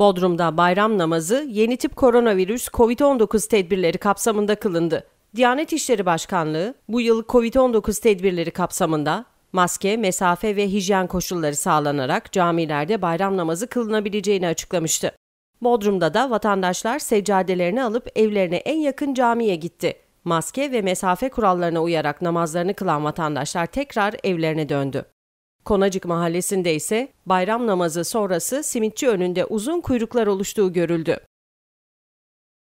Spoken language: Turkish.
Bodrum'da bayram namazı yeni tip koronavirüs COVID-19 tedbirleri kapsamında kılındı. Diyanet İşleri Başkanlığı bu yıl COVID-19 tedbirleri kapsamında maske, mesafe ve hijyen koşulları sağlanarak camilerde bayram namazı kılınabileceğini açıklamıştı. Bodrum'da da vatandaşlar seccadelerini alıp evlerine en yakın camiye gitti. Maske ve mesafe kurallarına uyarak namazlarını kılan vatandaşlar tekrar evlerine döndü. Konacık mahallesinde ise bayram namazı sonrası simitçi önünde uzun kuyruklar oluştuğu görüldü.